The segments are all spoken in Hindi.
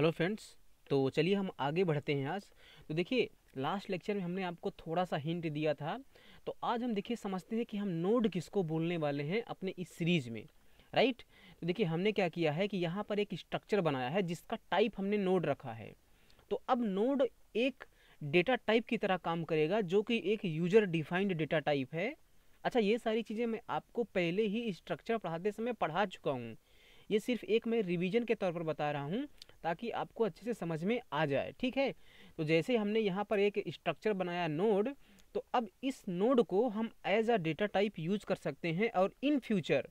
हेलो फ्रेंड्स तो चलिए हम आगे बढ़ते हैं आज तो देखिए लास्ट लेक्चर में हमने आपको थोड़ा सा हिंट दिया था तो आज हम देखिए समझते हैं कि हम नोड किसको बोलने वाले हैं अपने इस सीरीज़ में राइट तो देखिए हमने क्या किया है कि यहाँ पर एक स्ट्रक्चर बनाया है जिसका टाइप हमने नोड रखा है तो अब नोड एक डेटा टाइप की तरह काम करेगा जो कि एक यूजर डिफाइंड डेटा टाइप है अच्छा ये सारी चीज़ें मैं आपको पहले ही स्ट्रक्चर पढ़ाते समय पढ़ा चुका हूँ ये सिर्फ एक मैं रिवीजन के तौर पर बता रहा हूँ ताकि आपको अच्छे से समझ में आ जाए ठीक है तो जैसे हमने यहाँ पर एक स्ट्रक्चर बनाया नोड तो अब इस नोड को हम as a data type use कर सकते हैं और इन फ्यूचर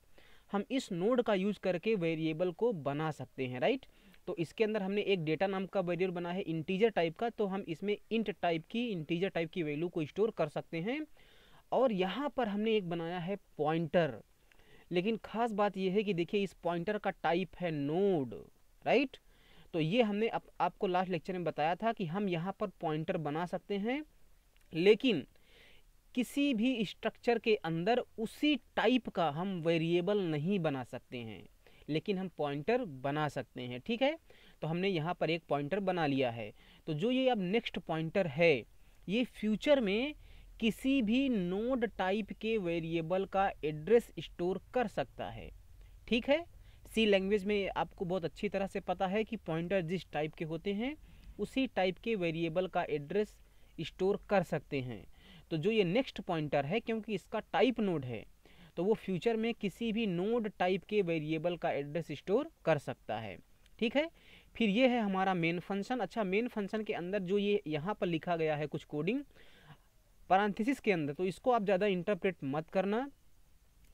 हम इस नोड का यूज करके वेरिएबल को बना सकते हैं राइट तो इसके अंदर हमने एक डेटा नाम का वेरिएबल बना है इंटीजर टाइप का तो हम इसमें इंट टाइप की इंटीजर टाइप की वैल्यू को स्टोर कर सकते हैं और यहाँ पर हमने एक बनाया है पॉइंटर लेकिन ख़ास बात यह है कि देखिए इस पॉइंटर का टाइप है नोड राइट तो ये हमने अप, आपको लास्ट लेक्चर में बताया था कि हम यहाँ पर पॉइंटर बना सकते हैं लेकिन किसी भी स्ट्रक्चर के अंदर उसी टाइप का हम वेरिएबल नहीं बना सकते हैं लेकिन हम पॉइंटर बना सकते हैं ठीक है तो हमने यहाँ पर एक पॉइंटर बना लिया है तो जो ये अब नेक्स्ट पॉइंटर है ये फ्यूचर में किसी भी नोड टाइप के वेरिएबल का एड्रेस स्टोर कर सकता है ठीक है सी लैंग्वेज में आपको बहुत अच्छी तरह से पता है कि पॉइंटर जिस टाइप के होते हैं उसी टाइप के वेरिएबल का एड्रेस स्टोर कर सकते हैं तो जो ये नेक्स्ट पॉइंटर है क्योंकि इसका टाइप नोड है तो वो फ्यूचर में किसी भी नोड टाइप के वेरिएबल का एड्रेस स्टोर कर सकता है ठीक है फिर ये है हमारा मेन फंक्शन अच्छा मेन फंक्शन के अंदर जो ये यहाँ पर लिखा गया है कुछ कोडिंग परांथिसिस के अंदर तो इसको आप ज़्यादा इंटरप्रेट मत करना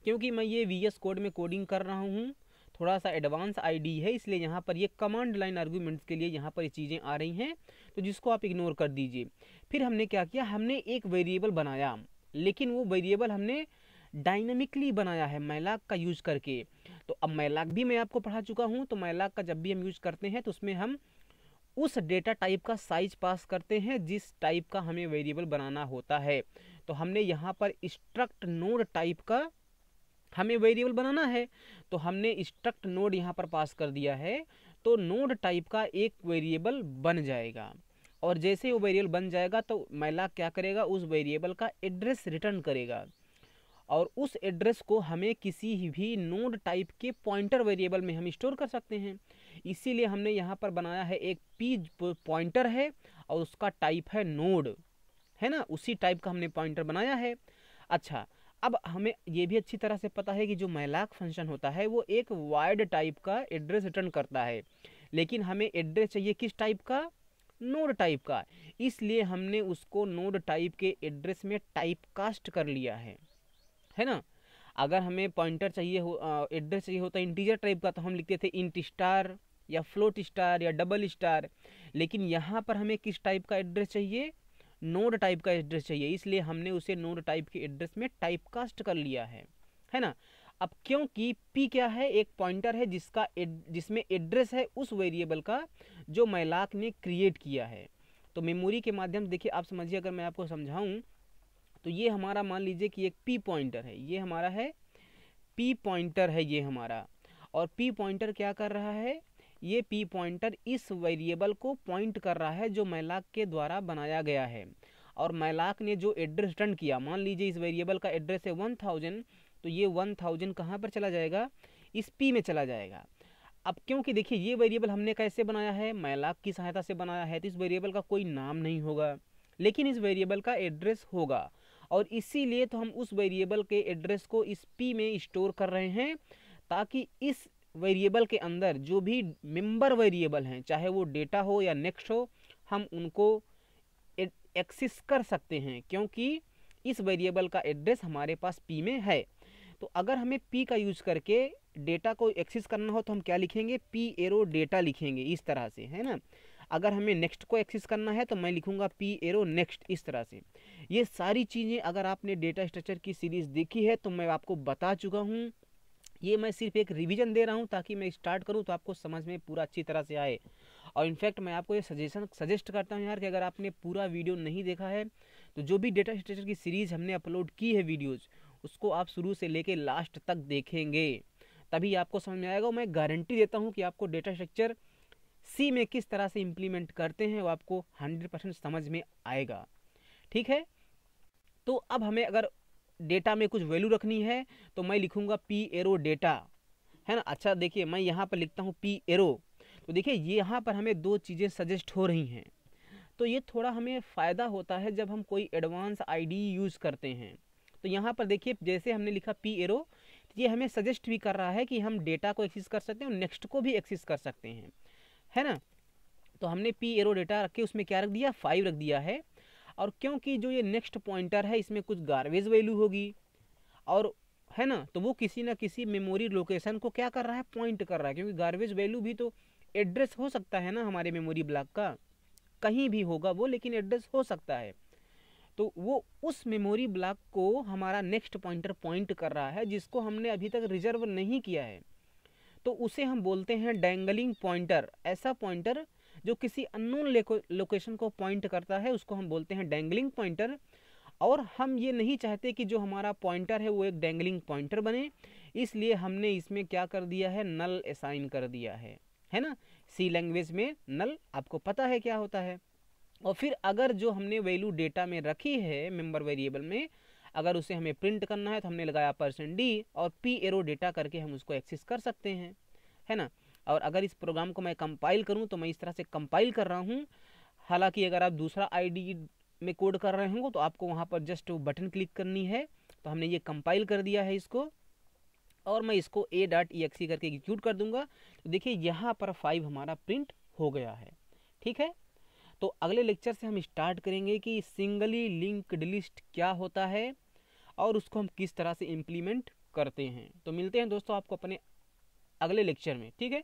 क्योंकि मैं ये वी एस कोड में कोडिंग कर रहा हूँ थोड़ा सा एडवांस आईडी है इसलिए यहाँ पर ये कमांड लाइन आर्गूमेंट्स के लिए यहाँ पर ये चीज़ें आ रही हैं तो जिसको आप इग्नोर कर दीजिए फिर हमने क्या किया हमने एक वेरिएबल बनाया लेकिन वो वेरिएबल हमने डायनामिकली बनाया है मैलाक का यूज करके तो अब मैलाक भी मैं आपको पढ़ा चुका हूँ तो मैलाक का जब भी हम यूज करते हैं तो उसमें हम उस डेटा टाइप का साइज पास करते हैं जिस टाइप का हमें वेरिएबल बनाना होता है तो हमने यहाँ पर स्ट्रक्ट नोड टाइप का हमें वेरिएबल बनाना है तो हमने स्ट्रक्ट नोड यहाँ पर पास कर दिया है तो नोड टाइप का एक वेरिएबल बन जाएगा और जैसे वो वेरिएबल बन जाएगा तो मैला क्या करेगा उस वेरिएबल का एड्रेस रिटर्न करेगा और उस एड्रेस को हमें किसी भी नोड टाइप के पॉइंटर वेरिएबल में हम स्टोर कर सकते हैं इसीलिए हमने यहाँ पर बनाया है एक पी पॉइंटर है और उसका टाइप है नोड है ना उसी टाइप का हमने पॉइंटर बनाया है अच्छा अब हमें ये भी अच्छी तरह से पता है कि जो मैलाक फंक्शन होता है वो एक वाइड टाइप का एड्रेस रिटर्न करता है लेकिन हमें एड्रेस चाहिए किस टाइप का नोड टाइप का इसलिए हमने उसको नोड टाइप के एड्रेस में टाइप कास्ट कर लिया है है ना अगर हमें पॉइंटर चाहिए हो एड्रेस चाहिए होता इंटीजर टाइप का तो हम लिखते थे इंट स्टार या फ्लोट स्टार या डबल स्टार लेकिन यहाँ पर हमें किस टाइप का एड्रेस चाहिए नोड टाइप का एड्रेस चाहिए इसलिए हमने उसे नोड टाइप के एड्रेस में टाइप कास्ट कर लिया है है ना अब क्योंकि पी क्या है एक पॉइंटर है जिसका एड, जिसमें एड्रेस है उस वेरिएबल का जो मैलाक ने क्रिएट किया है तो मेमोरी के माध्यम देखिए आप समझिए अगर मैं आपको समझाऊँ तो ये हमारा मान लीजिए कि एक पी पॉइंटर है ये हमारा है पी पॉइंटर है ये हमारा और पी पॉइंटर क्या कर रहा है ये पी पॉइंटर इस वेरिएबल को पॉइंट कर रहा है जो मैलाक के द्वारा बनाया गया है और मैलाक ने जो एड्रेस रिटर्न किया मान लीजिए इस वेरिएबल का एड्रेस है वन थाउजेंड तो ये वन थाउजेंड कहाँ पर चला जाएगा इस पी में चला जाएगा अब क्योंकि देखिए ये वेरिएबल हमने कैसे बनाया है मैलाक की सहायता से बनाया है तो इस वेरिएबल का कोई नाम नहीं होगा लेकिन इस वेरिएबल का एड्रेस होगा और इसीलिए तो हम उस वेरिएबल के एड्रेस को इस पी में स्टोर कर रहे हैं ताकि इस वेरिएबल के अंदर जो भी मेंबर वेरिएबल हैं चाहे वो डेटा हो या नेक्स्ट हो हम उनको एक्सेस कर सकते हैं क्योंकि इस वेरिएबल का एड्रेस हमारे पास पी में है तो अगर हमें पी का यूज करके डेटा को एक्सेस करना हो तो हम क्या लिखेंगे पी एरो डेटा लिखेंगे इस तरह से है ना अगर हमें नेक्स्ट को एक्सेस करना है तो मैं लिखूंगा पी एरो नेक्स्ट इस तरह से ये सारी चीज़ें अगर आपने डेटा स्ट्रक्चर की सीरीज़ देखी है तो मैं आपको बता चुका हूँ ये मैं सिर्फ एक रिवीजन दे रहा हूँ ताकि मैं स्टार्ट करूँ तो आपको समझ में पूरा अच्छी तरह से आए और इनफैक्ट मैं आपको ये सजेशन सजेस्ट करता हूँ यार कि अगर आपने पूरा वीडियो नहीं देखा है तो जो भी डेटा स्ट्रक्चर की सीरीज़ हमने अपलोड की है वीडियोज़ उसको आप शुरू से लेके लास्ट तक देखेंगे तभी आपको समझ में आएगा मैं गारंटी देता हूँ कि आपको डेटा स्ट्रक्चर सी में किस तरह से इम्प्लीमेंट करते हैं वो आपको हंड्रेड परसेंट समझ में आएगा ठीक है तो अब हमें अगर डेटा में कुछ वैल्यू रखनी है तो मैं लिखूँगा पी एरो डेटा है ना अच्छा देखिए मैं यहाँ पर लिखता हूँ पी एरो तो देखिए ये यहाँ पर हमें दो चीज़ें सजेस्ट हो रही हैं तो ये थोड़ा हमें फ़ायदा होता है जब हम कोई एडवांस आईडी यूज़ करते हैं तो यहाँ पर देखिए जैसे हमने लिखा पी एरो तो ये हमें सजेस्ट भी कर रहा है कि हम डेटा को एक्सेस कर सकते हैं और नेक्स्ट को भी एक्सेस कर सकते हैं है ना तो हमने पी एरो डेटा रख के उसमें क्या रख दिया फाइव रख दिया है और क्योंकि जो ये नेक्स्ट पॉइंटर है इसमें कुछ गार्बेज वैल्यू होगी और है ना तो वो किसी ना किसी मेमोरी लोकेशन को क्या कर रहा है पॉइंट कर रहा है क्योंकि गार्बेज वैल्यू भी तो एड्रेस हो सकता है ना हमारे मेमोरी ब्लॉक का कहीं भी होगा वो लेकिन एड्रेस हो सकता है तो वो उस मेमोरी ब्लॉक को हमारा नेक्स्ट पॉइंटर पॉइंट कर रहा है जिसको हमने अभी तक रिजर्व नहीं किया है तो उसे हम बोलते हैं डेंगलिंग पॉइंटर ऐसा पॉइंटर जो किसी अननोन लोकेशन को पॉइंट करता है उसको हम बोलते हैं डेंगलिंग पॉइंटर और हम ये नहीं चाहते कि जो हमारा पॉइंटर है वो एक डेंगलिंग पॉइंटर बने इसलिए हमने इसमें क्या कर दिया है नल असाइन कर दिया है है ना सी लैंग्वेज में नल आपको पता है क्या होता है और फिर अगर जो हमने वैल्यू डेटा में रखी है मेंबर वेरिएबल में अगर उसे हमें प्रिंट करना है तो हमने लगाया परसेंट डी और पी एरो डेटा करके हम उसको एक्सेस कर सकते हैं है ना और अगर इस प्रोग्राम को मैं कंपाइल करूँ तो मैं इस तरह से कंपाइल कर रहा हूँ हालांकि अगर आप दूसरा आईडी में कोड कर रहे होंगे तो आपको वहाँ पर जस्ट वो बटन क्लिक करनी है तो हमने ये कंपाइल कर दिया है इसको और मैं इसको ए डॉट ई एक्सी करके एग्जीक्यूट कर दूंगा तो देखिए यहाँ पर फाइव हमारा प्रिंट हो गया है ठीक है तो अगले लेक्चर से हम स्टार्ट करेंगे कि सिंगली लिंक्ड लिस्ट क्या होता है और उसको हम किस तरह से इम्प्लीमेंट करते हैं तो मिलते हैं दोस्तों आपको अपने अगले लेक्चर में ठीक है